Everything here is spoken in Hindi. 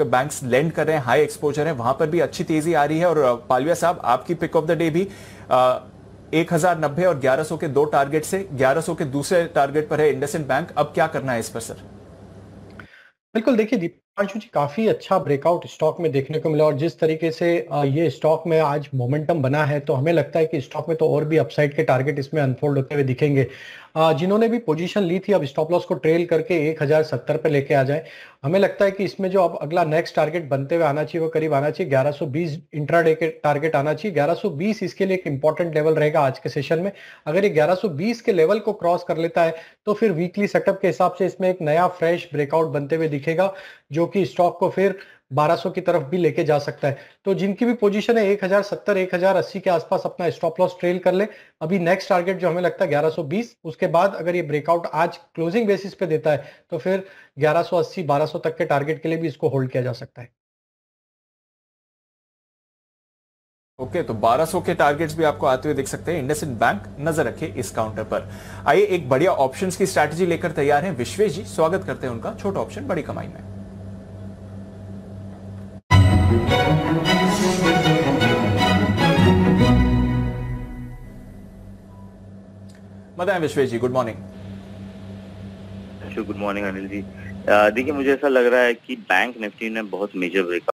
बैंक्स लेंड कर रहे हैं हाई एक्सपोजर है वहां पर भी अच्छी तेजी आ रही है और पालविया साहब आपकी पिक ऑफ द डे भी एक हजार नब्बे और ग्यारह सौ के दो टारगेट से ग्यारह सौ के दूसरे टारगेट पर है इंडसेंड बैंक अब क्या करना है इस पर सर बिल्कुल देखिए अंशु जी काफी अच्छा ब्रेकआउट स्टॉक में देखने को मिला और जिस तरीके से ये स्टॉक में आज मोमेंटम बना है तो हमें लगता है कि स्टॉक में तो और भी अपसाइड के टारगेट इसमें अनफोल्ड होते हुए दिखेंगे जिन्होंने भी पोजीशन ली थी अब स्टॉप लॉस को ट्रेल करके एक हजार सत्तर पे लेके आ जाए हमें लगता है कि इसमें जो अब अगला नेक्स्ट टारगेट बनते हुए आना चाहिए वो करीब आना चाहिए ग्यारह सौ इंट्रा इंट्राडे के टारगेट आना चाहिए ग्यारह बीस इसके लिए एक इंपॉर्टेंट लेवल रहेगा आज के सेशन में अगर ये ग्यारह बीस के लेवल को क्रॉस कर लेता है तो फिर वीकली सेटअप के हिसाब से इसमें एक नया फ्रेश ब्रेकआउट बनते हुए दिखेगा जो कि स्टॉक को फिर 1200 की तरफ भी लेके जा सकता है तो जिनकी भी पोजीशन है 1070 1080 के आसपास अपना स्टॉप लॉस ट्रेल कर ले अभी नेक्स्ट टारगेट जो हमें लगता है 1120 उसके बाद अगर ये ब्रेकआउट आज क्लोजिंग बेसिस पे देता है तो फिर 1180 1200 तक के टारगेट के लिए भी इसको होल्ड किया जा सकता है ओके okay, तो 1200 के टारगेट्स भी आपको आते हुए देख सकते हैं इंडसइंड बैंक नजर रखे इस काउंटर पर आइए एक बढ़िया ऑप्शंस की स्ट्रेटजी लेकर तैयार है विश्वेश जी स्वागत करते हैं उनका छोटा ऑप्शन बड़ी कमाई में Madan Vishwesh ji good morning good morning Anil ji uh, देखिए मुझे ऐसा लग रहा है कि बैंक निफ्टी ने बहुत मेजर ब्रेक